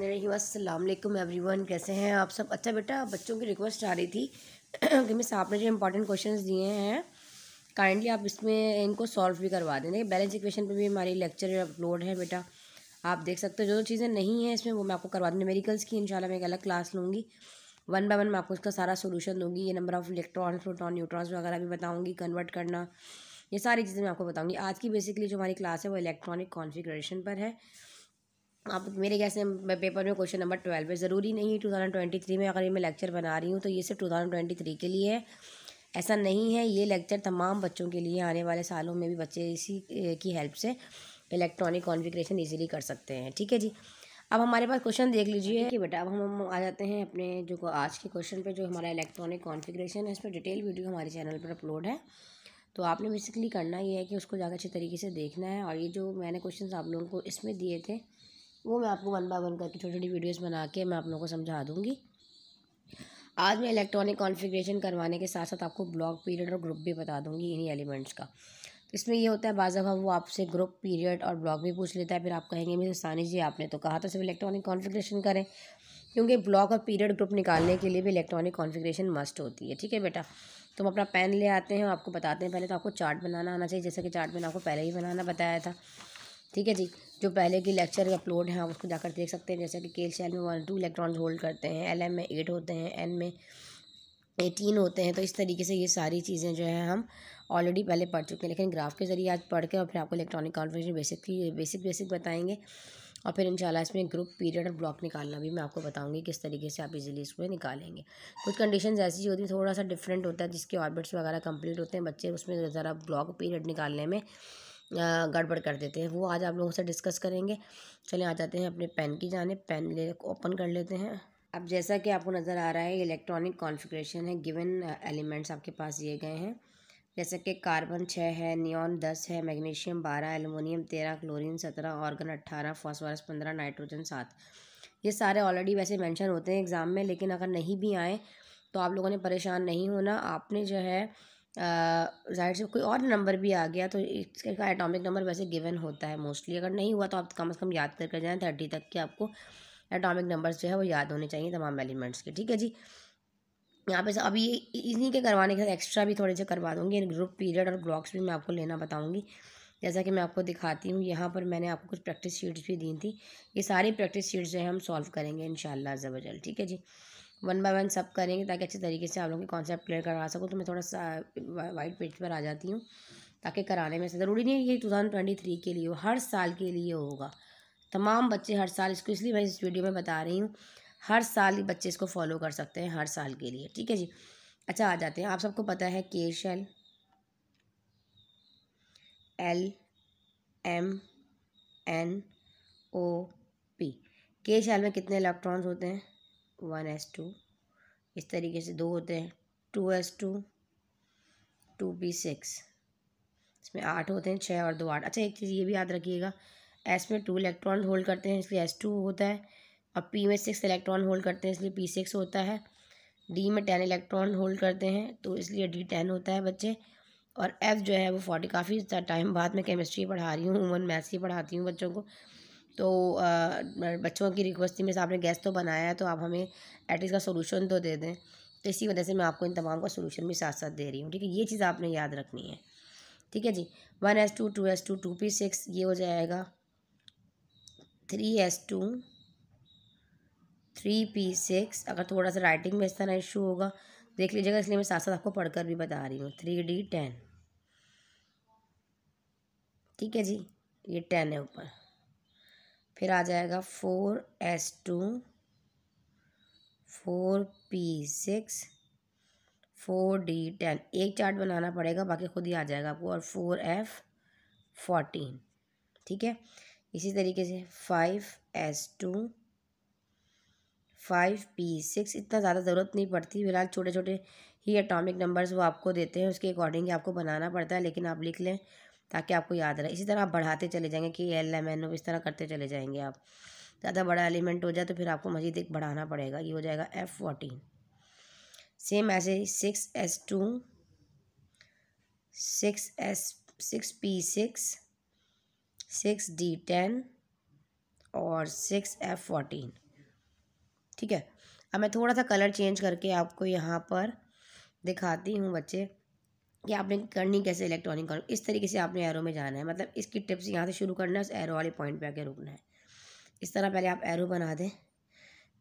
every one कैसे हैं आप सब अच्छा बेटा बच्चों की रिक्वेस्ट आ रही थी कि मिस आपने जो इंपॉर्टेंट क्वेश्चन दिए हैं काइंडली आप इसमें इनको सॉल्व भी करवा दें देखिए बैलेंस इक्वेशन पे भी हमारी लेक्चर अपलोड है बेटा आप देख सकते हो जो जो चीज़ें नहीं हैं इसमें वो मैं आपको करवा दूँ मेरिकल्स की इनशाला मैं एक अलग क्लास लूँगी वन बाय वन मैं आपको इसका सारा सोलूशन दूँगी ये number of electron proton neutrons वगैरह भी बताऊँगी कन्वर्ट करना ये सारी चीज़ें मैं आपको बताऊँगी आज की बेसिकली जो हमारी क्लास है वो इलेक्ट्रॉनिक कॉन्फिग्रेशन पर है आप मेरे गैस में पेपर में क्वेश्चन नंबर ट्वेल्व है ज़रूरी नहीं टू थाउजेंड ट्वेंटी थ्री में अगर ये मैं लेक्चर बना रही हूँ तो ये सिर्फ टू थाउजेंड ट्वेंटी थ्री के लिए है ऐसा नहीं है ये लेक्चर तमाम बच्चों के लिए आने वाले सालों में भी बच्चे इसी की हेल्प से इलेक्ट्रॉनिक कॉन्फ़िगरेशन ईजिली कर सकते हैं ठीक है जी अब हमारे पास क्वेश्चन देख लीजिए कि बेटा अब हम आ जाते हैं अपने जो आज के क्वेश्चन पर जो हमारा इलेक्ट्रॉनिक कॉन्फ़िगरेशन है इस पर डिटेल वीडियो हमारे चैनल पर अपलोड है तो आपने बेसिकली करना ये है कि उसको ज़्यादा अच्छे तरीके से देखना है और ये जो मैंने क्वेश्चन आप लोगों को इसमें दिए थे वो मैं आपको वन बाय वन करके छोटी छोटी वीडियोस बना के मैं आप लोगों को समझा दूँगी आज मैं इलेक्ट्रॉनिक कॉन्फ़िगरेशन करवाने के साथ साथ आपको ब्लॉक पीरियड और ग्रुप भी बता दूँगी इन्हीं एलिमेंट्स का तो इसमें ये होता है बाजा वो आपसे ग्रुप पीरियड और ब्लॉक भी पूछ लेता है फिर आप कहेंगे मिस सानी जी आपने तो कहा था सिर्फ इलेक्ट्रॉनिक कॉन्फ़िगरेशन करें क्योंकि ब्लॉक और पीरियड ग्रुप निकालने के लिए भी इलेक्ट्रॉनिक कॉन्फ़िगरेशन मस्ट होती है ठीक है बेटा तो हम अपना पेन ले आते हैं आपको बताते हैं पहले तो आपको चार्ट बनाना आना चाहिए जैसा कि चार्ट मैंने आपको पहले ही बनाना बताया था ठीक है जी जो पहले के लेक्चर अपलोड हैं आप उसको जाकर देख सकते हैं जैसे कि केल सेल में वन टू इलेक्ट्रॉन होल्ड करते हैं एल एम में एट होते हैं एन में एटीन होते हैं तो इस तरीके से ये सारी चीज़ें जो है हम ऑलरेडी पहले पढ़ चुके हैं लेकिन ग्राफ के जरिए आज पढ़ के और फिर आपको electronic confirmation basic basic basic बताएंगे और फिर इंशाल्लाह इसमें ग्रुप पीरियड और ब्लॉक निकालना भी मैं आपको बताऊंगी किस तरीके से आप इजीली इसमें निकालेंगे कुछ कंडीशंस ऐसी होती हैं थोड़ा सा डिफरेंट होता है जिसके ऑर्बिट्स वगैरह कंप्लीट होते हैं बच्चे उसमें ज़रा ब्लॉक पीरियड निकालने में गड़बड़ कर देते हैं वो आज आप लोगों से डिस्कस करेंगे चलिए आ जाते हैं अपने पेन की जाने पेन ले ओपन कर लेते हैं अब जैसा कि आपको नज़र आ रहा है इलेक्ट्रॉनिक कॉन्फ़िगरेशन है गिवन एलिमेंट्स आपके पास दिए गए हैं जैसे कि कार्बन छः है नियॉन दस है मैग्नीशियम बारह एलुमिनियम तेरह क्लोरीन सत्रह ऑर्गन अट्ठारह फॉस्फोरस पंद्रह नाइट्रोजन सात ये सारे ऑलरेडी वैसे मेंशन होते हैं एग्ज़ाम में लेकिन अगर नहीं भी आए तो आप लोगों ने परेशान नहीं होना आपने जो है जाहिर से कोई और नंबर भी आ गया तो इसका एटॉमिक नंबर वैसे गिवन होता है मोस्टली अगर नहीं हुआ तो आप कम से कम याद करके जाएँ थर्टी तक के आपको एटॉमिक नंबर्स जो है वो याद होने चाहिए तमाम एलिमेंट्स के ठीक है जी यहाँ पे अभी इन्हीं के करवाने के साथ एक्स्ट्रा भी थोड़े से करवा दूँगी ग्रुप पीरियड और ब्लॉक्स भी मैं आपको लेना बताऊँगी जैसा कि मैं आपको दिखाती हूँ यहाँ पर मैंने आपको कुछ प्रैक्टिस शीट्स भी दी थी ये सारी प्रैक्टिस शीट्स जो है हम सॉल्व करेंगे इन शाला ठीक है जी वन बाय वन सब करेंगे ताकि अच्छे तरीके से आप लोगों के कॉन्सेप्ट क्लियर करवा सकूँ तो मैं थोड़ा सा वाइट पेज पर आ जाती हूँ ताकि कराने में ज़रूरी नहीं है ये टू थाउजेंड ट्वेंटी थ्री के लिए हो हर साल के लिए होगा तमाम बच्चे हर साल इसको इसलिए मैं इस वीडियो में बता रही हूँ हर साल ही बच्चे इसको फॉलो कर सकते हैं हर साल के लिए ठीक है जी अच्छा आ जाते हैं आप सबको पता है के shell L M N O P के शेल में कितने इलेक्ट्रॉन्स होते हैं वन एस टू इस तरीके से दो होते हैं two S two two P six इसमें आठ होते हैं छः और दो आठ अच्छा एक चीज़ ये भी याद रखिएगा एस में टू इलेक्ट्रॉन होल्ड करते हैं इसलिए एस टू होता है और पी में सिक्स इलेक्ट्रॉन होल्ड करते हैं इसलिए पी सिक्स होता है डी में टेन इलेक्ट्रॉन होल्ड करते हैं तो इसलिए डी टेन होता है बच्चे और एफ जो है वो फोर्टी काफ़ी टाइम बाद में केमिस्ट्री पढ़ा रही हूँ ह्यूमन मैथ्स ही पढ़ाती हूँ बच्चों को तो आ, बच्चों की रिक्वेस्ट थी मेरे आपने गैस तो बनाया है तो आप हमें एटलीस्ट का सोलूशन तो दे दें तो इसी वजह से मैं आपको इन तमाम का सोलूशन भी साथ साथ दे रही हूँ ठीक है ये चीज़ आपने याद रखनी है ठीक है जी one S two two S two two P six ये हो जाएगा three S two three P six अगर थोड़ा सा राइटिंग में इस तरह इशू होगा देख लीजिएगा इसलिए मैं साथ साथ आपको पढ़कर भी बता रही हूँ थ्री डी टेन ठीक है जी ये टेन है ऊपर फिर आ जाएगा four S two four P six four D ten एक चार्ट बनाना पड़ेगा बाकी खुद ही आ जाएगा आपको और फोर एफ फोर्टीन ठीक है इसी तरीके से five S two five P six इतना ज़्यादा ज़रूरत नहीं पड़ती फिलहाल छोटे छोटे ही एटॉमिक नंबर्स वो आपको देते हैं उसके अकॉर्डिंग आपको बनाना पड़ता है लेकिन आप लिख लें ताकि आपको याद रहे इसी तरह आप बढ़ाते चले जाएंगे कि एल एम एन ओ इस तरह करते चले जाएंगे आप ज़्यादा बड़ा एलिमेंट हो जाए तो फिर आपको मजीद एक बढ़ाना पड़ेगा ये हो जाएगा एफ़ फोर्टीन सेम ऐसे six S two six S six P six six D ten और सिक्स एफ फोर्टीन ठीक है अब मैं थोड़ा सा कलर चेंज करके आपको यहाँ पर दिखाती हूँ बच्चे कि आपने करनी कैसे इलेक्ट्रॉनिक कॉलम इस तरीके से आपने एरो में जाना है मतलब इसकी टिप्स यहाँ से शुरू करना है उस एरो वाले पॉइंट पे आके रुकना है इस तरह पहले आप एरो बना दें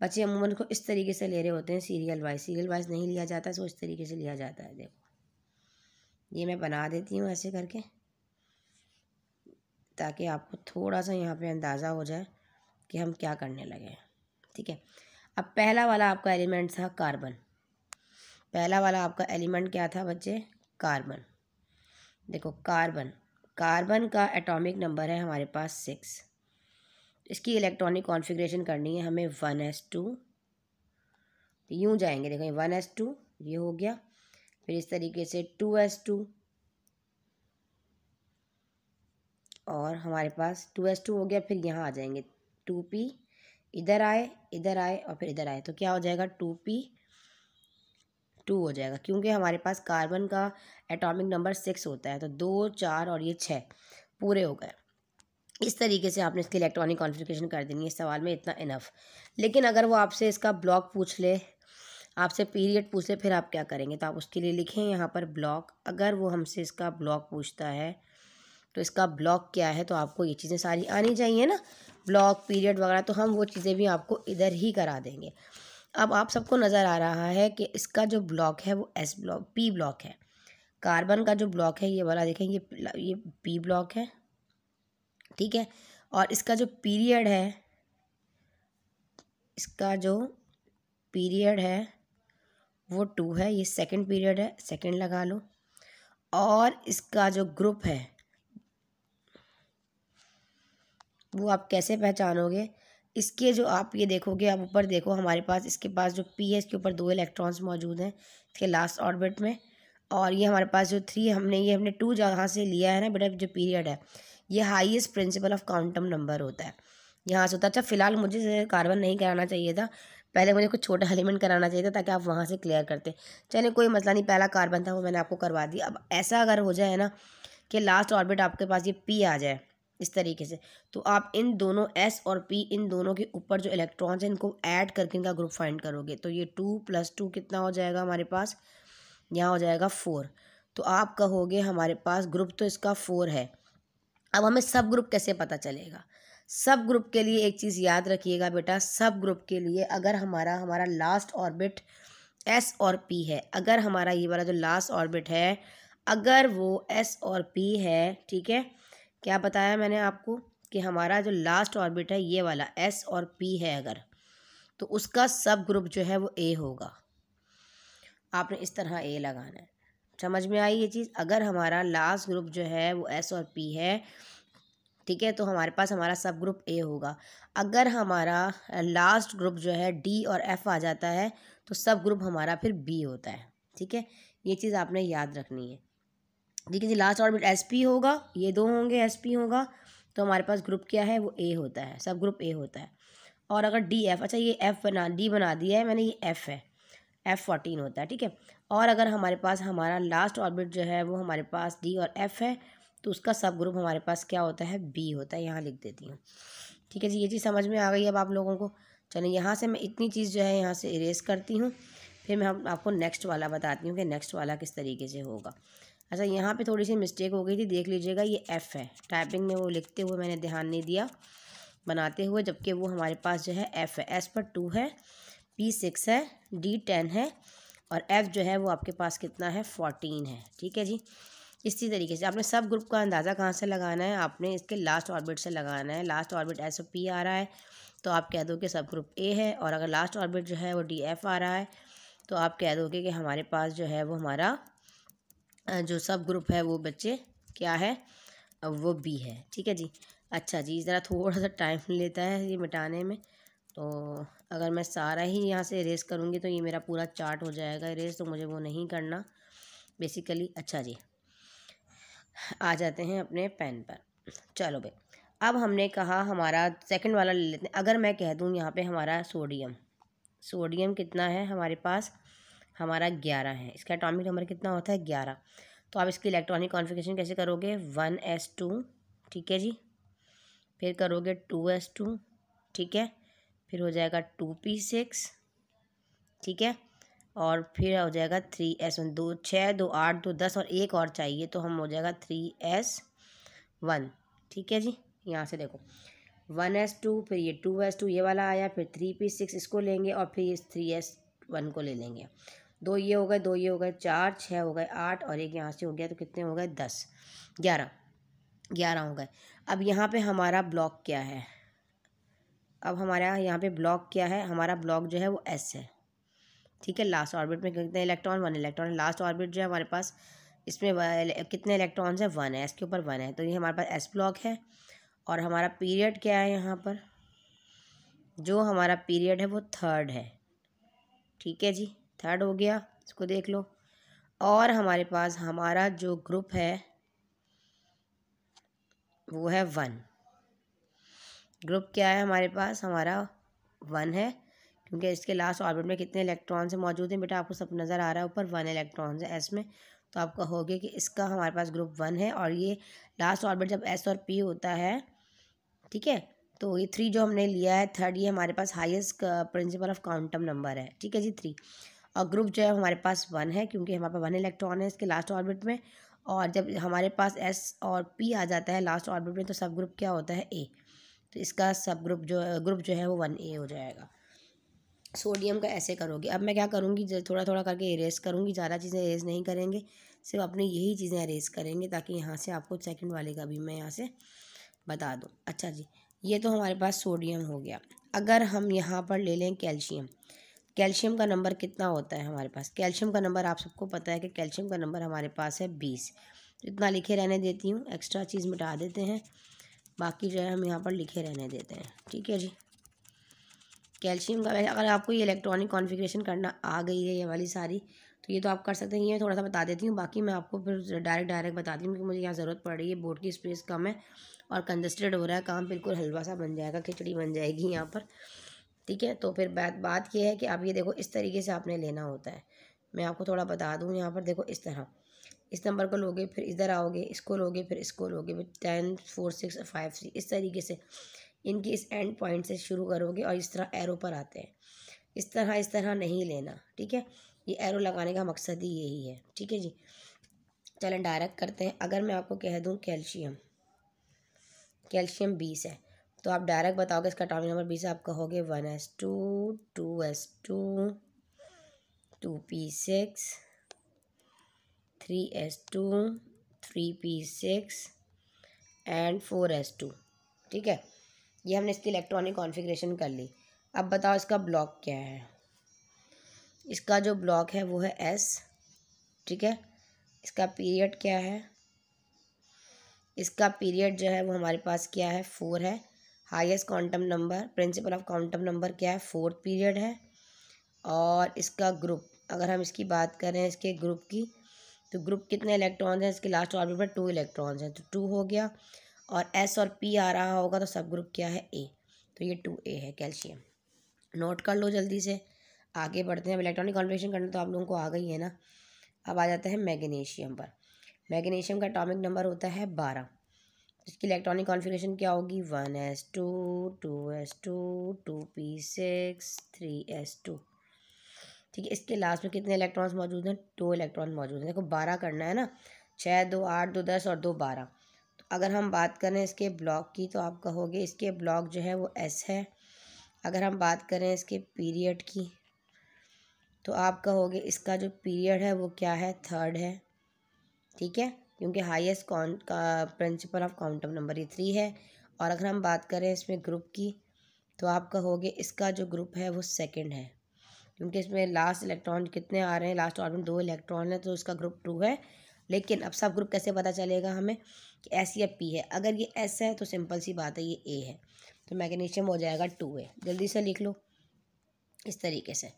बच्चे अमूमन को इस तरीके से ले रहे होते हैं सीरियल वाइज सीरियल वाइज नहीं लिया जाता है सो इस तरीके से लिया जाता है देखो ये मैं बना देती हूँ ऐसे करके ताकि आपको थोड़ा सा यहाँ पर अंदाज़ा हो जाए कि हम क्या करने लगे ठीक है अब पहला वाला आपका एलिमेंट था कार्बन पहला वाला आपका एलिमेंट क्या था बच्चे कार्बन देखो कार्बन कार्बन का एटॉमिक नंबर है हमारे पास सिक्स इसकी इलेक्ट्रॉनिक कॉन्फ़िगरेशन करनी है हमें वन एस टू यूँ जाएंगे देखो ये वन एस टू ये हो गया फिर इस तरीके से टू एस टू और हमारे पास टू एस टू हो गया फिर यहाँ आ जाएंगे टू पी इधर आए इधर आए और फिर इधर आए तो क्या हो जाएगा टू पी टू हो जाएगा क्योंकि हमारे पास कार्बन का एटॉमिक नंबर सिक्स होता है तो दो चार और ये छः पूरे हो गए इस तरीके से आपने इसकी इलेक्ट्रॉनिक कॉन्फ़िगरेशन कर देनी है इस सवाल में इतना इनफ लेकिन अगर वो आपसे इसका ब्लॉक पूछ ले आपसे पीरियड पूछ ले फिर आप क्या करेंगे तो आप उसके लिए लिखें यहाँ पर ब्लॉक अगर वो हमसे इसका ब्लॉक पूछता है तो इसका ब्लॉक क्या है तो आपको ये चीज़ें सारी आनी चाहिए ना ब्लॉक पीरियड वगैरह तो हम वो चीज़ें भी आपको इधर ही करा देंगे अब आप सबको नज़र आ रहा है कि इसका जो ब्लॉक है वो एस ब्लॉक पी ब्लॉक है कार्बन का जो ब्लॉक है ये वाला देखें ये ये पी ब्लॉक है ठीक है और इसका जो पीरियड है इसका जो पीरियड है वो टू है ये सेकंड पीरियड है सेकंड लगा लो और इसका जो ग्रुप है वो आप कैसे पहचानोगे इसके जो आप ये देखोगे आप ऊपर देखो हमारे पास इसके पास जो पी है इसके ऊपर दो इलेक्ट्रॉन्स मौजूद हैं इसके लास्ट ऑर्बिट में और ये हमारे पास जो थ्री हमने ये हमने टू जहाँ से लिया है ना बेटा जो पीरियड है ये highest principal of quantum number होता है यहाँ से होता अच्छा फिलहाल मुझे कार्बन नहीं कराना चाहिए था पहले मुझे कुछ छोटा एलिमेंट कराना चाहिए था ताकि आप वहाँ से क्लियर करते चले कोई मसला नहीं पहला कार्बन था वो मैंने आपको करवा दिया अब ऐसा अगर हो जाए ना कि लास्ट ऑर्बिट आपके पास ये पी आ जाए इस तरीके से तो आप इन दोनों एस और पी इन दोनों के ऊपर जो इलेक्ट्रॉन्स हैं इनको ऐड करके इनका ग्रुप फाइंड करोगे तो ये टू प्लस टू कितना हो जाएगा हमारे पास यहाँ हो जाएगा फोर तो आप कहोगे हमारे पास ग्रुप तो इसका फोर है अब हमें सब ग्रुप कैसे पता चलेगा सब ग्रुप के लिए एक चीज़ याद रखिएगा बेटा सब ग्रुप के लिए अगर हमारा हमारा लास्ट ऑर्बिट एस और पी है अगर हमारा ये वाला जो लास्ट ऑर्बिट है अगर वो एस और पी है ठीक है क्या बताया मैंने आपको कि हमारा जो लास्ट ऑर्बिट है ये वाला एस और पी है अगर तो उसका सब ग्रुप जो है वो ए होगा आपने इस तरह ए लगाना है समझ में आई ये चीज़ अगर हमारा लास्ट ग्रुप जो है वो एस और पी है ठीक है तो हमारे पास हमारा सब ग्रुप ए होगा अगर हमारा लास्ट ग्रुप जो है डी और एफ आ जाता है तो सब ग्रुप हमारा फिर बी होता है ठीक है ये चीज़ आपने याद रखनी है देखिए लास्ट ऑर्बिट एस पी होगा ये दो होंगे एस पी होगा तो हमारे पास ग्रुप क्या है वो ए होता है सब ग्रुप ए होता है और अगर डी एफ अच्छा ये एफ़ बना डी बना दिया है मैंने ये एफ़ है एफ़ फोर्टीन होता है ठीक है और अगर हमारे पास हमारा लास्ट ऑर्बिट जो है वो हमारे पास डी और एफ़ है तो उसका सब ग्रुप हमारे पास क्या होता है बी होता है यहाँ लिख देती हूँ ठीक है जी ये चीज़ समझ में आ गई अब आप लोगों को चलो यहाँ से मैं इतनी चीज़ जो है यहाँ से इरेज करती हूँ फिर मैं आपको नेक्स्ट वाला बताती हूँ कि नेक्स्ट वाला किस तरीके से होगा अच्छा यहाँ पे थोड़ी सी मिस्टेक हो गई थी देख लीजिएगा ये एफ़ है टाइपिंग में वो लिखते हुए मैंने ध्यान नहीं दिया बनाते हुए जबकि वो हमारे पास जो है एफ़ है एस पर टू है पी सिक्स है डी टेन है और एफ़ जो है वो आपके पास कितना है फोर्टीन है ठीक है जी इसी तरीके से आपने सब ग्रुप का अंदाज़ा कहाँ से लगाना है आपने इसके लास्ट ऑर्बिट से लगाना है last orbit S or P आ रहा है तो आप कह दो कि सब ग्रुप ए है और अगर लास्ट ऑर्बिट जो है वो डी एफ़ आ रहा है तो आप कह दोगे कि हमारे पास जो है वो हमारा जो सब ग्रुप है वो बच्चे क्या है वो बी है ठीक है जी अच्छा जी ज़रा थोड़ा सा टाइम लेता है ये मिटाने में तो अगर मैं सारा ही यहाँ से रेस करूँगी तो ये मेरा पूरा चार्ट हो जाएगा रेस तो मुझे वो नहीं करना बेसिकली अच्छा जी आ जाते हैं अपने पेन पर चलो भाई अब हमने कहा हमारा सेकंड वाला ले लेते हैं अगर मैं कह दूँ यहाँ पे हमारा सोडियम सोडियम कितना है हमारे पास हमारा ग्यारह है इसका एटॉमिक नंबर कितना होता है ग्यारह तो आप इसकी इलेक्ट्रॉनिक कॉन्फ़िगरेशन कैसे करोगे वन एस टू ठीक है जी फिर करोगे टू एस टू ठीक है फिर हो जाएगा टू पी सिक्स ठीक है और फिर हो जाएगा थ्री एस वन दो छः दो आठ दो दस और एक और चाहिए तो हम हो जाएगा थ्री एस वन ठीक है जी यहाँ से देखो वन एस टू फिर ये टू एस टू ये वाला आया फिर थ्री पी सिक्स इसको लेंगे और फिर ये थ्री एस वन को ले लेंगे दो ये हो गए दो ये हो गए चार छः हो गए आठ और एक यहाँ से हो गया तो कितने हो गए दस ग्यारह ग्यारह हो गए अब यहाँ पे हमारा ब्लॉक क्या है अब हमारा यहाँ पे ब्लॉक क्या है हमारा ब्लॉक जो है वो एस है ठीक है लास्ट ऑर्बिट में कितने electron one electron last orbit जो है हमारे पास इसमें कितने इलेक्ट्रॉन्स है वन है एस के ऊपर वन है तो ये हमारे पास एस ब्लॉक है और हमारा पीरियड क्या है यहाँ पर जो हमारा पीरियड है वो थर्ड है ठीक है जी थर्ड हो गया इसको देख लो और हमारे पास हमारा जो ग्रुप है वो है वन ग्रुप क्या है हमारे पास हमारा वन है क्योंकि इसके लास्ट ऑर्बिट में कितने इलेक्ट्रॉन्स मौजूद हैं बेटा आपको सब नज़र आ रहा है ऊपर वन इलेक्ट्रॉन्स है एस में तो आप कहोगे कि इसका हमारे पास ग्रुप वन है और ये लास्ट ऑर्बिट जब एस और पी होता है ठीक है तो ये थ्री जो हमने लिया है थर्ड ये हमारे पास highest principal of quantum number है ठीक है जी थ्री और ग्रुप जो है हमारे पास वन है क्योंकि हमारे पास वन इलेक्ट्रॉन है इसके लास्ट ऑर्बिट में और जब हमारे पास एस और पी आ जाता है लास्ट ऑर्बिट में तो सब ग्रुप क्या होता है ए तो इसका सब ग्रुप जो ग्रुप जो है वो वन ए हो जाएगा सोडियम का ऐसे करोगे अब मैं क्या करूँगी थोड़ा थोड़ा करके इरेज करूँगी ज़्यादा चीज़ें इरेज नहीं करेंगे सिर्फ अपनी यही चीज़ें इरेज करेंगे ताकि यहाँ से आपको सेकंड वाले का भी मैं यहाँ से बता दूँ अच्छा जी ये तो हमारे पास सोडियम हो गया अगर हम यहाँ पर ले लें कैल्शियम कैल्शियम का नंबर कितना होता है हमारे पास कैल्शियम का नंबर आप सबको पता है कि कैल्शियम का नंबर हमारे पास है बीस इतना लिखे रहने देती हूँ एक्स्ट्रा चीज़ मिटा देते हैं बाकी जो है हम यहाँ पर लिखे रहने देते हैं ठीक है जी कैल्शियम का अगर आपको ये इलेक्ट्रॉनिक कॉन्फ़िगरेशन करना आ गई है ये वाली सारी तो ये तो आप कर सकते हैं ये थोड़ा सा बता देती हूँ बाकी मैं आपको फिर डायरेक्ट डायरेक्ट बताती हूँ क्योंकि मुझे यहाँ ज़रूरत पड़ रही है बोर्ड की स्पेस कम है और कंजस्टेड हो रहा है काम बिल्कुल हलवा सा बन जाएगा खिचड़ी बन जाएगी यहाँ पर ठीक है तो फिर बात बात यह है कि आप ये देखो इस तरीके से आपने लेना होता है मैं आपको थोड़ा बता दूँ यहाँ पर देखो इस तरह इस नंबर को लोगे फिर इधर आओगे इसको लोगे फिर इसको लोगे फिर ten four six five three इस तरीके से इनकी इस एंड पॉइंट से शुरू करोगे और इस तरह एरो पर आते हैं इस तरह इस तरह नहीं लेना ठीक है ये एरो लगाने का मकसद ही यही है ठीक है जी चलें डायरेक्ट करते हैं अगर मैं आपको कह दूँ कैल्शियम कैल्शियम बीस है तो आप डायरेक्ट बताओगे इसका टॉमिक नंबर बी से आप कहोगे one S two two S two two P six three S two three P six and four S two ठीक है ये हमने इसकी इलेक्ट्रॉनिक कॉन्फ़िगरेशन कर ली अब बताओ इसका ब्लॉक क्या है इसका जो ब्लॉक है वो है एस ठीक है इसका पीरियड क्या है इसका पीरियड जो है वो हमारे पास क्या है फोर है highest quantum number principal of quantum number क्या है फोर्थ पीरियड है और इसका ग्रुप अगर हम इसकी बात करें इसके ग्रुप की तो ग्रुप कितने इलेक्ट्रॉन्स हैं इसके लास्ट ऑर्बिट पर टू इलेक्ट्रॉन्स हैं तो टू हो गया और एस और पी आ रहा होगा तो सब ग्रुप क्या है ए तो ये टू ए है कैल्शियम नोट कर लो जल्दी से आगे बढ़ते हैं अब इलेक्ट्रॉनिक कॉन्वर्सेशन करना तो आप लोगों को आ गई है ना अब आ जाता है मैग्नीशियम पर मैग्नीशियम का अटोमिक नंबर होता है बारह इसकी इलेक्ट्रॉनिक कॉन्फ़िगरेशन क्या होगी one S two two S two two P six three S two ठीक है इसके लास्ट में कितने इलेक्ट्रॉन्स मौजूद हैं दो इलेक्ट्रॉन मौजूद हैं देखो बारह करना है ना छः दो आठ दो दस और दो बारह तो अगर हम बात करें इसके ब्लॉक की तो आप कहोगे इसके ब्लॉक जो है वो एस है अगर हम बात करें इसके पीरियड की तो आप कहोगे इसका जो पीरियड है वो क्या है थर्ड है ठीक है क्योंकि हाईएस्ट काउंट का principal of count of number ये थ्री है और अगर हम बात करें इसमें ग्रुप की तो आप कहोगे इसका जो ग्रुप है वो सेकंड है क्योंकि इसमें लास्ट इलेक्ट्रॉन कितने आ रहे हैं लास्ट ऑर्बिट दो इलेक्ट्रॉन है तो इसका ग्रुप टू है लेकिन अब सब ग्रुप कैसे पता चलेगा हमें कि एस या पी है अगर ये एस है तो सिंपल सी बात है ये ए है तो मैग्नीशियम हो जाएगा टू ए जल्दी से लिख लो इस तरीके से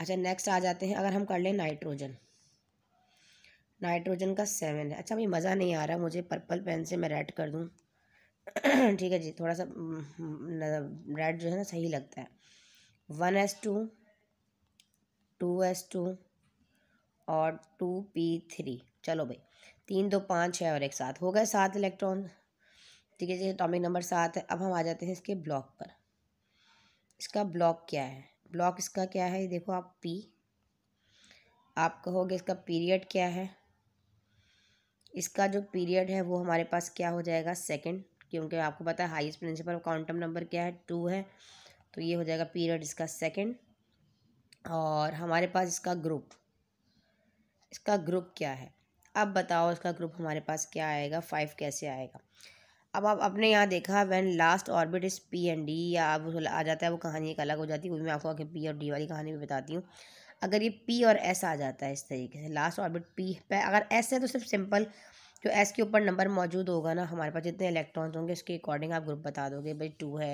अच्छा नेक्स्ट आ जाते हैं अगर हम कर लें नाइट्रोजन नाइट्रोजन का सेवन है अच्छा भाई मज़ा नहीं आ रहा मुझे पर्पल पेन से मैं रेड कर दूँ ठीक है जी थोड़ा सा रेड जो है ना सही लगता है one S two two S two और टू पी थ्री चलो भाई तीन दो पाँच छः और एक साथ हो गए सात इलेक्ट्रॉन ठीक है जी एटॉमिक नंबर सात है अब हम आ जाते हैं इसके ब्लॉक पर इसका ब्लॉक क्या है ब्लॉक इसका क्या है देखो आप पी आप कहोगे इसका पीरियड क्या है इसका जो पीरियड है वो हमारे पास क्या हो जाएगा सेकेंड क्योंकि आपको पता है हाईएस्ट प्रिंसिपल क्वांटम नंबर क्या है टू है तो ये हो जाएगा पीरियड इसका सेकेंड और हमारे पास इसका ग्रुप इसका ग्रुप क्या है अब बताओ इसका ग्रुप हमारे पास क्या आएगा फाइव कैसे आएगा अब आप अपने यहाँ देखा when last orbit is P and D या अब आ जाता है वो कहानी एक अलग हो जाती है वो मैं आपको आगे पी और डी वाली कहानी भी बताती हूँ अगर ये पी और एस आ जाता है इस तरीके से लास्ट ऑर्बिट पी पे अगर एस है तो सिर्फ सिंपल जो एस के ऊपर नंबर मौजूद होगा ना हमारे पास जितने इलेक्ट्रॉन्स होंगे उसके अकॉर्डिंग आप ग्रुप बता दोगे भाई टू है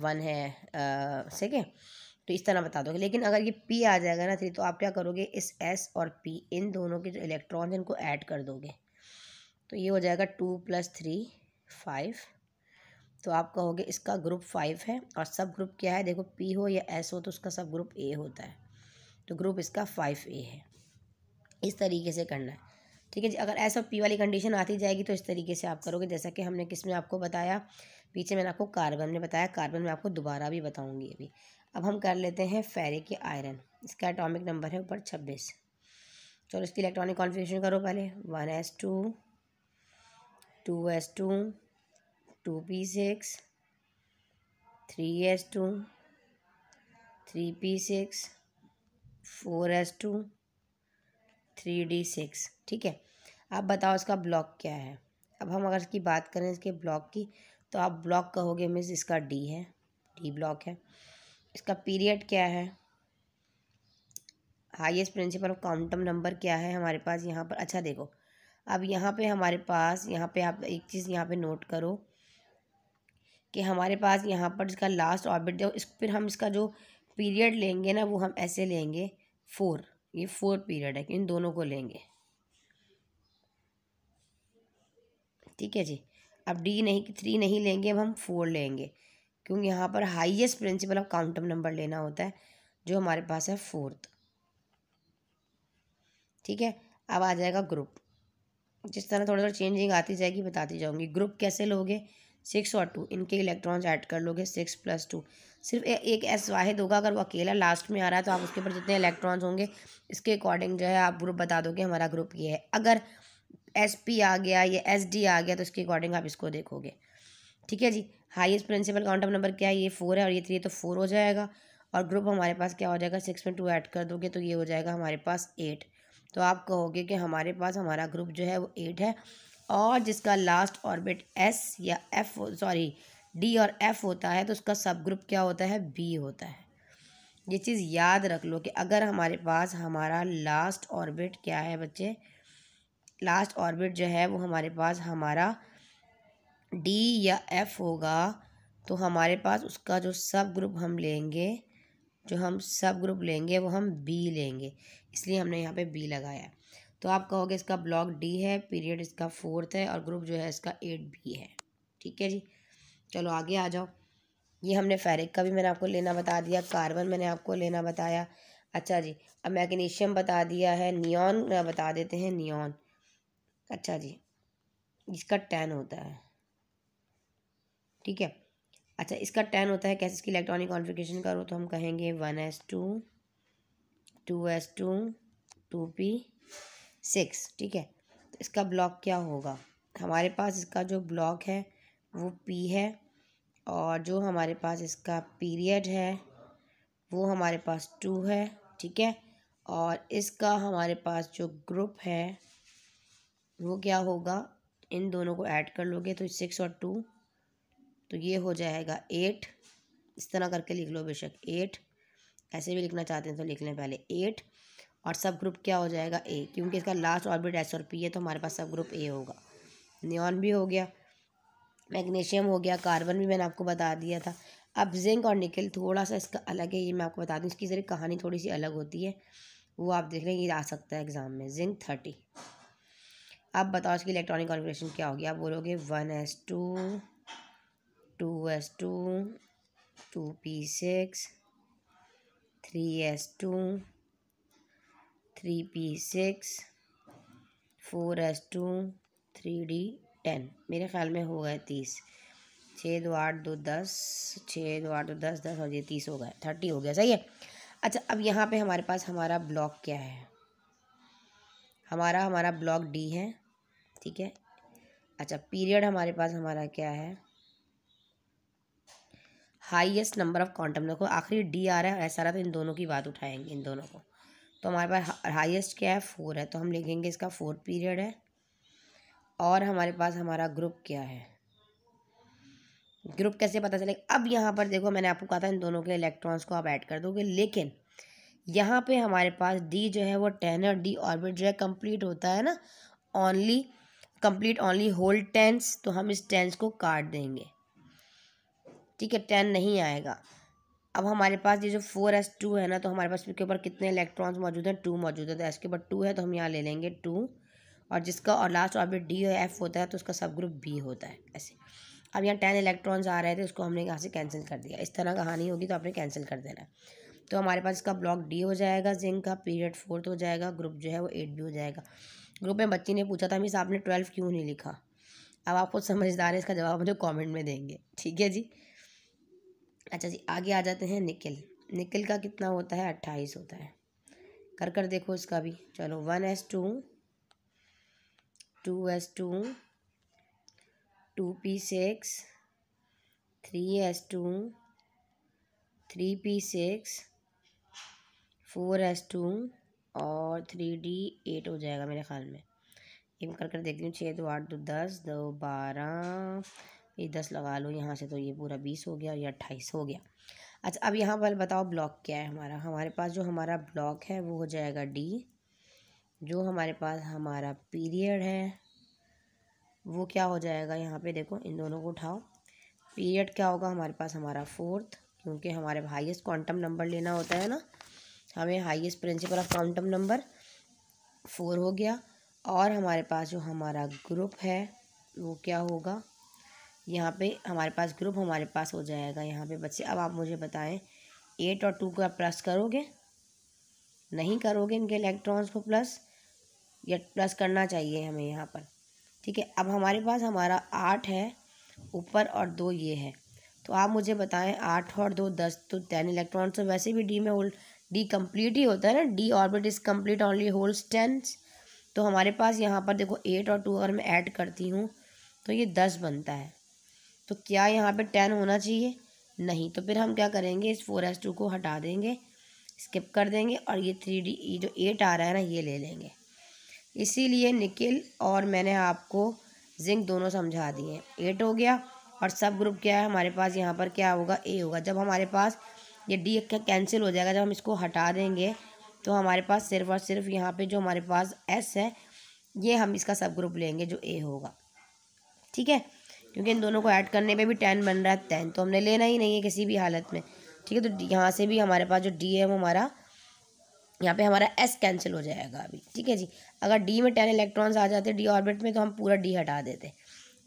वन है ठीक है तो इस तरह बता दोगे लेकिन अगर ये पी आ जाएगा ना थ्री तो आप क्या करोगे इस एस और पी इन दोनों के जो इलेक्ट्रॉन्स हैं इनको ऐड कर दोगे तो ये हो जाएगा टू प्लस थ्री फाइव तो आप कहोगे इसका ग्रुप फाइव है और सब ग्रुप क्या है देखो पी हो या एस हो तो उसका सब ग्रुप ए होता है तो ग्रुप इसका फाइव ए है इस तरीके से करना है ठीक है जी अगर ऐसा पी वाली कंडीशन आती जाएगी तो इस तरीके से आप करोगे जैसा कि हमने किस में आपको बताया पीछे मैंने आपको कार्बन में बताया कार्बन में आपको दोबारा भी बताऊँगी अभी अब हम कर लेते हैं फेरे के आयरन इसका एटॉमिक नंबर है ऊपर छब्बीस चलो इसकी इलेक्ट्रॉनिक कॉन्फ़िगरेशन करो पहले one S two two S two two P six three S two three P six four S two three D six ठीक है आप बताओ इसका ब्लॉक क्या है अब हम अगर इसकी बात करें इसके ब्लॉक की तो आप ब्लॉक कहोगे मिस इसका डी है डी ब्लॉक है इसका पीरियड क्या है highest principal of quantum number क्या है हमारे पास यहाँ पर अच्छा देखो अब यहाँ पे हमारे पास यहाँ पे आप एक चीज़ यहाँ पे नोट करो कि हमारे पास यहाँ पर इसका लास्ट ऑर्बिट जो इस फिर हम इसका जो पीरियड लेंगे ना वो हम ऐसे लेंगे फोर ये फोर पीरियड है इन दोनों को लेंगे ठीक है जी अब डी नहीं थ्री नहीं लेंगे अब हम फोर लेंगे क्योंकि यहाँ पर highest principal of quantum number लेना होता है जो हमारे पास है फोर्थ ठीक है अब आ जाएगा ग्रुप जिस तरह थोड़ा थोड़ा चेंजिंग आती जाएगी बताती जाऊँगी ग्रुप कैसे लोगे सिक्स और टू इनके इलेक्ट्रॉन्स ऐड कर लोगे सिक्स प्लस टू सिर्फ एक एस वाहिद होगा अगर वो अकेला लास्ट में आ रहा है तो आप उसके ऊपर जितने इलेक्ट्रॉन्स होंगे इसके अकॉर्डिंग जो है आप ग्रुप बता दोगे हमारा ग्रुप ये है अगर एस पी आ गया या एस डी आ गया तो इसके अकॉर्डिंग आप इसको देखोगे ठीक है जी हाईएस्ट प्रिंसिपल काउंटअप नंबर क्या है ये फोर है और ये थ्री तो फोर हो जाएगा और ग्रुप हमारे पास क्या हो जाएगा सिक्स में टू ऐड कर दोगे तो ये हो जाएगा हमारे पास एट तो आप कहोगे कि हमारे पास हमारा ग्रुप जो है वो एट है और जिसका लास्ट ऑर्बिट एस या एफ सॉरी डी और एफ होता है तो उसका सब ग्रुप क्या होता है बी होता है ये चीज़ याद रख लो कि अगर हमारे पास हमारा लास्ट ऑर्बिट क्या है बच्चे लास्ट ऑर्बिट जो है वो हमारे पास हमारा डी या एफ होगा तो हमारे पास उसका जो सब ग्रुप हम लेंगे जो हम सब ग्रुप लेंगे वो हम बी लेंगे इसलिए हमने यहाँ पे बी लगाया तो आप कहोगे इसका ब्लॉक डी है पीरियड इसका फोर्थ है और ग्रुप जो है इसका एट बी है ठीक है जी चलो आगे आ जाओ ये हमने फेरिक का भी मैंने आपको लेना बता दिया कार्बन मैंने आपको लेना बताया अच्छा जी अब मैग्नीशियम बता दिया है नियॉन बता देते हैं नियॉन अच्छा जी इसका टेन होता है ठीक है अच्छा इसका टेन होता है कैसे इसकी इलेक्ट्रॉनिक कॉन्फ़िगरेशन करो तो हम कहेंगे one S two two S two two P six ठीक है तो इसका ब्लॉक क्या होगा हमारे पास इसका जो ब्लॉक है वो पी है और जो हमारे पास इसका पीरियड है वो हमारे पास टू है ठीक है और इसका हमारे पास जो ग्रुप है वो क्या होगा इन दोनों को ऐड कर लोगे तो सिक्स और टू तो ये हो जाएगा एट इस तरह करके लिख लो बेशक एट ऐसे भी लिखना चाहते हैं तो लिख लें पहले एट और सब ग्रुप क्या हो जाएगा ए क्योंकि इसका लास्ट ऑर्बिट एस और पी है तो हमारे पास सब ग्रुप ए होगा नियॉन भी हो गया मैग्नीशियम हो गया कार्बन भी मैंने आपको बता दिया था अब जिंक और निकल थोड़ा सा इसका अलग है ये मैं आपको बता दूँ इसकी ज़रिए कहानी थोड़ी सी अलग होती है वो आप देख लें ये आ सकता है एग्ज़ाम में जिंक थर्टी अब बताओ इसकी इलेक्ट्रॉनिक कॉन्फ़िगरेशन क्या होगी आप बोलोगे one S two two S two two P six three S two three P six four S two three D ten मेरे ख्याल में हो गए तीस छः दो आठ दो दस छः दो आठ दो दस दस और ये तीस हो गए थर्टी हो गया सही है अच्छा अब यहाँ पे हमारे पास हमारा ब्लॉक क्या है हमारा हमारा ब्लॉक डी है ठीक है अच्छा पीरियड हमारे पास हमारा क्या है हाईएस्ट नंबर ऑफ क्वांटम देखो आखिरी डी आ रहा है ऐसा रहा तो इन दोनों की बात उठाएंगे इन दोनों को तो हमारे पास हाईएस्ट क्या है फोर है तो हम लिखेंगे इसका फोर पीरियड है और हमारे पास हमारा ग्रुप क्या है ग्रुप कैसे पता चलेगा अब यहाँ पर देखो मैंने आपको कहा था इन दोनों के इलेक्ट्रॉन्स को आप ऐड कर दोगे लेकिन यहाँ पे हमारे पास डी जो है वो टेन और डी ऑर्बिट जो है कम्प्लीट होता है ना only complete only hold tens तो हम इस टेंस को काट देंगे ठीक है टेन नहीं आएगा अब हमारे पास ये जो फोर एस टू है ना तो हमारे पास इसके ऊपर कितने इलेक्ट्रॉन्स मौजूद हैं टू मौजूद है तो एस के ऊपर टू है तो हम यहाँ ले लेंगे टू और जिसका और लास्ट ऑर्बिट डी और एफ होता है तो उसका सब ग्रुप बी होता है ऐसे अब यहाँ टेन इलेक्ट्रॉन्स आ रहे थे उसको हमने यहाँ से कैंसिल कर दिया इस तरह कहानी होगी तो आपने कैंसिल कर देना तो हमारे पास इसका ब्लॉक डी हो जाएगा जिंक का पीरियड फोर्थ हो जाएगा ग्रुप जो है वो एट भी हो जाएगा ग्रुप में बच्ची ने पूछा था मिस आपने ट्वेल्व क्यों नहीं लिखा अब आप खुद समझदार है इसका जवाब मुझे कमेंट में देंगे ठीक है जी अच्छा जी आगे आ जाते हैं निकिल निकिल का कितना होता है अट्ठाईस होता है कर कर देखो इसका भी चलो one S two two S two two P six three S two three P six four S two और थ्री डी एट हो जाएगा मेरे ख्याल में एक कर कर देखती हूँ छः दो आठ दो दस दो बारह ये दस लगा लो यहाँ से तो ये पूरा बीस हो गया या अट्ठाईस हो गया अच्छा अब यहाँ पर बताओ ब्लॉक क्या है हमारा हमारे पास जो हमारा ब्लॉक है वो हो जाएगा डी जो हमारे पास हमारा पीरियड है वो क्या हो जाएगा यहाँ पे देखो इन दोनों को उठाओ पीरियड क्या होगा हमारे पास हमारा फोर्थ क्योंकि हमारे हाईएस्ट क्वांटम नंबर लेना होता है ना हमें highest principal of quantum number four हो गया और हमारे पास जो हमारा ग्रुप है वो क्या होगा यहाँ पे हमारे पास ग्रुप हमारे पास हो जाएगा यहाँ पे बच्चे अब आप मुझे बताएं एट और टू को आप प्लस करोगे नहीं करोगे इनके इलेक्ट्रॉन्स को प्लस या प्लस करना चाहिए हमें यहाँ पर ठीक है अब हमारे पास हमारा आठ है ऊपर और दो ये है तो आप मुझे बताएं आठ और दो दस तो टेन इलेक्ट्रॉन तो वैसे भी डी में होल डी कम्प्लीट ही होता है ना D orbit is complete only holds ten तो हमारे पास यहाँ पर देखो एट और टू अगर मैं ऐड करती हूँ तो ये दस बनता है तो क्या यहाँ पे टेन होना चाहिए नहीं तो फिर हम क्या करेंगे इस फोर एस टू को हटा देंगे स्किप कर देंगे और ये थ्री डी जो एट आ रहा है ना ये ले लेंगे इसीलिए निकिल और मैंने आपको जिंक दोनों समझा दिए एट हो गया और सब ग्रुप क्या है हमारे पास यहाँ पर क्या होगा ए होगा जब हमारे पास ये डी कैंसिल हो जाएगा जब हम इसको हटा देंगे तो हमारे पास सिर्फ और सिर्फ यहाँ पर जो हमारे पास एस है ये हम इसका सब ग्रुप लेंगे जो ए होगा ठीक है क्योंकि इन दोनों को ऐड करने पे भी टेन बन रहा है टेन तो हमने लेना ही नहीं है किसी भी हालत में ठीक है तो यहाँ से भी हमारे पास जो डी है वो हमारा यहाँ पे हमारा एस कैंसिल हो जाएगा अभी ठीक है जी अगर डी में टेन इलेक्ट्रॉन्स आ जाते डी ऑर्बिट में तो हम पूरा डी हटा देते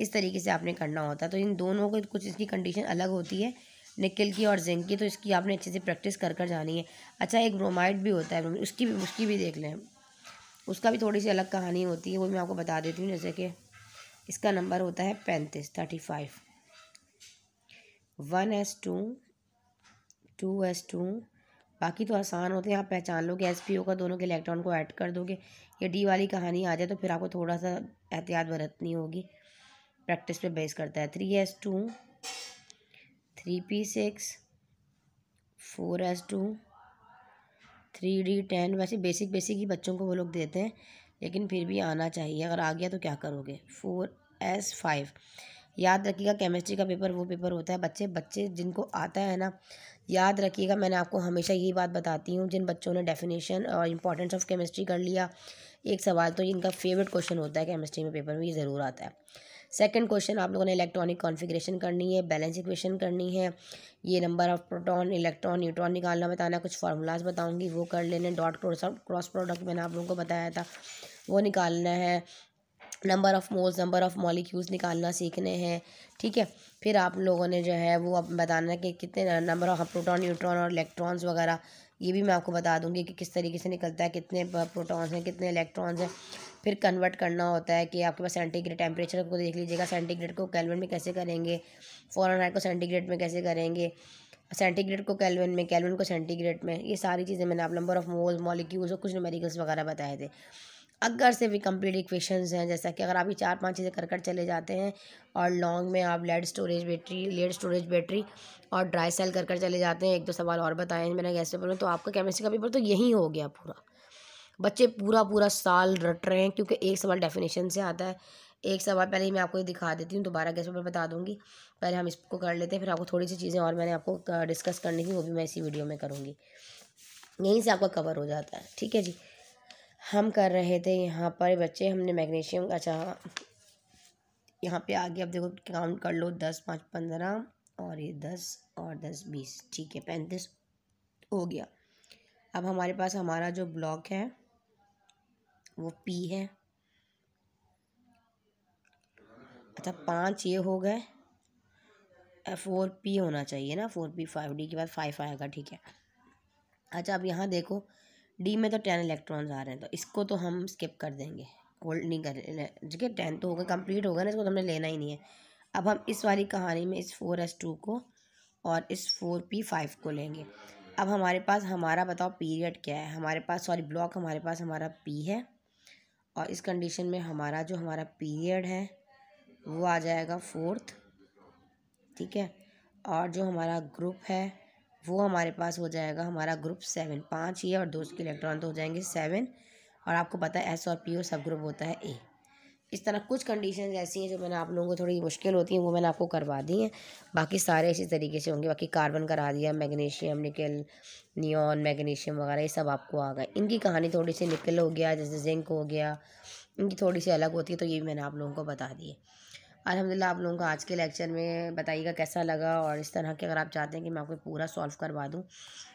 इस तरीके से आपने करना होता है तो इन दोनों को कुछ इसकी कंडीशन अलग होती है निकल की और जिंक की तो इसकी आपने अच्छे से प्रैक्टिस कर कर जानी है अच्छा एक ब्रोमाइड भी होता है उसकी भी उसकी भी देख लें उसका भी थोड़ी सी अलग कहानी होती है वो मैं आपको बता देती हूँ जैसे कि इसका नंबर होता है पैंतीस thirty five one S two two S two बाकी तो आसान होते हैं आप पहचान लोगे एस पी ओ का दोनों के इलेक्ट्रॉन को ऐड कर दोगे ये डी वाली कहानी आ जाए तो फिर आपको थोड़ा सा एहतियात बरतनी होगी प्रैक्टिस पे बेस करता है three S two three P six four S two three D ten वैसे बेसिक बेसिक ही बच्चों को वो लोग देते हैं लेकिन फिर भी आना चाहिए अगर आ गया तो क्या करोगे फोर एस फाइव याद रखिएगा केमिस्ट्री का पेपर वो पेपर होता है बच्चे बच्चे जिनको आता है ना याद रखिएगा मैंने आपको हमेशा यही बात बताती हूँ जिन बच्चों ने डेफिनेशन और इंपॉर्टेंस ऑफ केमिस्ट्री कर लिया एक सवाल तो इनका फेवरेट क्वेश्चन होता है केमिस्ट्री में पेपर में ये ज़रूर आता है सेकंड क्वेश्चन आप लोगों ने इलेक्ट्रॉनिक कॉन्फ़िगरेशन करनी है बैलेंस इक्वेशन करनी है ये number of proton electron neutron निकालना बताना कुछ फार्मूलाज बताऊंगी वो कर लेने डॉट क्रॉस क्रॉस प्रोडक्ट मैंने आप लोगों को बताया था वो निकालना है number of moles number of molecules निकालना सीखने हैं ठीक है फिर आप लोगों ने जो है वो अब बताना कि कितने नंबर ऑफ प्रोटॉन न्यूट्रॉन और इलेक्ट्रॉन्स वगैरह ये भी मैं आपको बता दूंगी कि किस तरीके से निकलता है कितने प्रोटॉन्स हैं कितने इलेक्ट्रॉन्स हैं फिर कन्वर्ट करना होता है कि आपके पास सेंटीग्रेड टेम्परेचर को देख लीजिएगा सेंटीग्रेड को कैलवन में कैसे करेंगे फोर हंड्रेड को सेंटीग्रेड में कैसे करेंगे सेंटीग्रेड को कैलवन में कैलविन को सेंटीग्रेड में ये सारी चीज़ें मैंने आप नंबर ऑफ मोल्स मॉलिक्यूल्स और कुछ मेडिकल्स वगैरह बताए थे अगर से भी कंप्लीट इक्वेशन हैं जैसा कि अगर आप ये चार पांच चीज़ें कर कर चले जाते हैं और लॉन्ग में आप lead storage battery lead storage battery और ड्राई सेल कर कर चले जाते हैं एक दो सवाल और बताए हैं मैंने गैस पेपर में तो आपका केमिस्ट्री का पेपर तो यही हो गया पूरा बच्चे पूरा पूरा साल रट रहे हैं क्योंकि एक सवाल डेफिनेशन से आता है एक सवाल पहले ही मैं आपको ये दिखा देती हूँ दोबारा गैस पर बता दूँगी पहले हम इसको कर लेते हैं फिर आपको थोड़ी सी चीज़ें और मैंने आपको डिस्कस करनी थी वो भी मैं इसी वीडियो में करूँगी यहीं से आपका कवर हो जाता है ठीक है जी हम कर रहे थे यहाँ पर बच्चे हमने मैग्नीशियम अच्छा यहाँ पे आगे अब देखो काउंट कर लो दस पाँच पंद्रह और ये दस और दस बीस ठीक है पैंतीस हो गया अब हमारे पास हमारा जो ब्लॉक है वो पी है अच्छा पाँच ये हो गए फोर पी होना चाहिए ना फोर पी फाइव डी के बाद फाइव आएगा ठीक है अच्छा अब यहाँ देखो डी में तो टेन इलेक्ट्रॉन्स आ रहे हैं तो इसको तो हम स्किप कर देंगे होल्ड नहीं कर ठीक है टेन तो होगा कंप्लीट होगा ना इसको तो हमने लेना ही नहीं है अब हम इस वाली कहानी में इस फोर एस टू को और इस फोर पी फाइव को लेंगे अब हमारे पास हमारा बताओ पीरियड क्या है हमारे पास सॉरी ब्लॉक हमारे पास हमारा पी है और इस कंडीशन में हमारा जो हमारा पीरियड है वो आ जाएगा फोर्थ ठीक है और जो हमारा ग्रुप है वो हमारे पास हो जाएगा हमारा ग्रुप सेवन पाँच ये और दो इलेक्ट्रॉन तो हो जाएंगे सेवन और आपको पता है एस और पी ओ सब ग्रुप होता है ए इस तरह कुछ कंडीशन ऐसी हैं जो मैंने आप लोगों को थोड़ी मुश्किल होती हैं वो मैंने आपको करवा दी हैं बाकी सारे इसी तरीके से होंगे बाकी कार्बन करा दिया मैग्नीशियम निकल नियॉन मैग्नीशियम वगैरह ये सब आपको आ गए इनकी कहानी थोड़ी सी निकल हो गया जैसे जिंक हो गया इनकी थोड़ी सी अलग होती है तो ये भी मैंने आप लोगों को बता दी है अलहमदिल्ला आप लोगों को आज के लेक्चर में बताइएगा कैसा लगा और इस तरह के अगर आप चाहते हैं कि मैं आपको पूरा सॉल्व करवा दूँ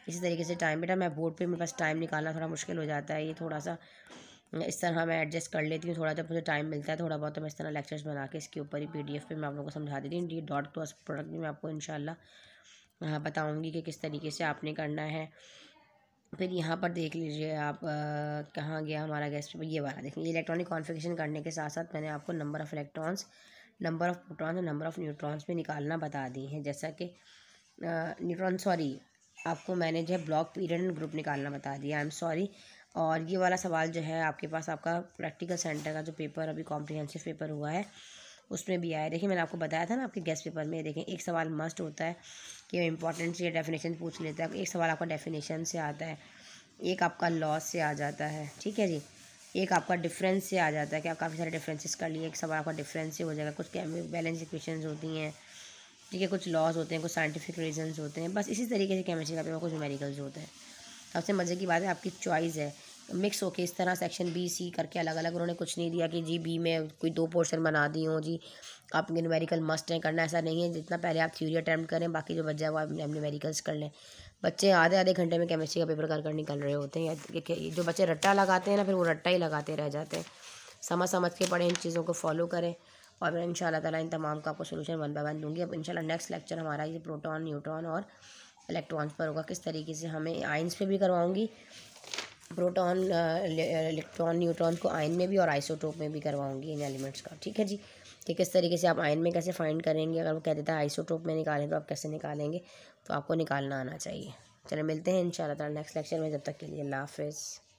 इसी तरीके से टाइम बेटा मैं बोर्ड पर मेरे पास टाइम निकालना थोड़ा मुश्किल हो जाता है ये थोड़ा सा इस तरह मैं एडजस्ट कर लेती हूँ थोड़ा जब मुझे टाइम मिलता है थोड़ा बहुत तो मैं इस तरह लेक्चर्स बना के इसके ऊपर ही पीडीएफ पे मैं आप लोगों को समझा देती हूँ डी डॉट प्लस प्रोडक्ट में मैं आपको इंशाल्लाह बताऊँगी कि किस तरीके से आपने करना है फिर यहाँ पर देख लीजिए आप कहाँ गया हमारा गैस पेपर ये वाला देखिए इलेक्ट्रॉनिक कॉन्फिगेशन करने के साथ साथ मैंने आपको number of electrons number of protons और नंबर ऑफ़ न्यूट्रॉन्स भी निकालना बता दिए हैं जैसा कि न्यूट्रॉन सॉरी आपको मैंने जो है ब्लॉक पीरियड ग्रुप निकालना बता दिया आई एम सॉरी और ये वाला सवाल जो है आपके पास आपका प्रैक्टिकल सेंटर का जो पेपर अभी कॉम्प्रीहेंसिव पेपर हुआ है उसमें भी आया देखिए मैंने आपको बताया था ना आपके गेस्ट पेपर में देखें एक सवाल मस्ट होता है कि इंपॉर्टेंट से डेफिनेशन पूछ लेता है एक सवाल आपका डेफिनेशन से आता है एक आपका लॉस से आ जाता है ठीक है जी एक आपका डिफरेंस से आ जाता है कि आप काफ़ी सारे डिफरेंसेस कर लिए एक सवाल आपका डिफरेंस से हो जाएगा कुछ बैलेंस इक्वेशन होती हैं ठीक है कुछ लॉस होते हैं कुछ साइंटिफिक रीजन होते हैं बस इसी तरीके से केमिस्ट्री का पेपर कुछ न्यूमेरिकल्स होता है सबसे मज़े की बात है आपकी चॉइस है मिक्स होके इस तरह सेक्शन बी सी करके अलग अलग उन्होंने कुछ नहीं दिया कि जी बी में कोई दो पोर्शन बना दी हो जी आप न्यूमेरिकल मस्ट हैं करना ऐसा नहीं है जितना पहले आप थ्योरी अटैम्प्ट करें बाकी जो बच्चा है वो आप न्यूमेरिकल्स कर लें बच्चे आधे आधे घंटे में केमिस्ट्री का पेपर कर कर निकल रहे होते हैं जो बच्चे रट्टा लगाते हैं ना फिर वो रट्टा ही लगाते रह जाते हैं समझ समझ के पढ़ें इन चीज़ों को फॉलो करें और मैं इन ताला इन तमाम का आपको सोल्यूशन वन बाय वन दूंगी अब इन नेक्स्ट लेक्चर हमारा ये प्रोटॉन न्यूट्रॉन और इलेक्ट्रॉन्स पर होगा किस तरीके से हमें आइंस पे भी करवाऊँगी प्रोटॉन इलेक्ट्रॉन न्यूट्रॉन को आयन में भी और आइसोटोप में भी करवाऊंगी इन एलिमेंट्स का ठीक है जी कि किस तरीके से आप आयन में कैसे फाइंड करेंगे अगर वो कह देता है आइसोटोप में निकालें तो आप कैसे निकालेंगे तो आपको निकालना आना चाहिए चलो मिलते हैं इन शाला नेक्स्ट लेक्चर में जब तक के लिए अल्लाह हाफिज़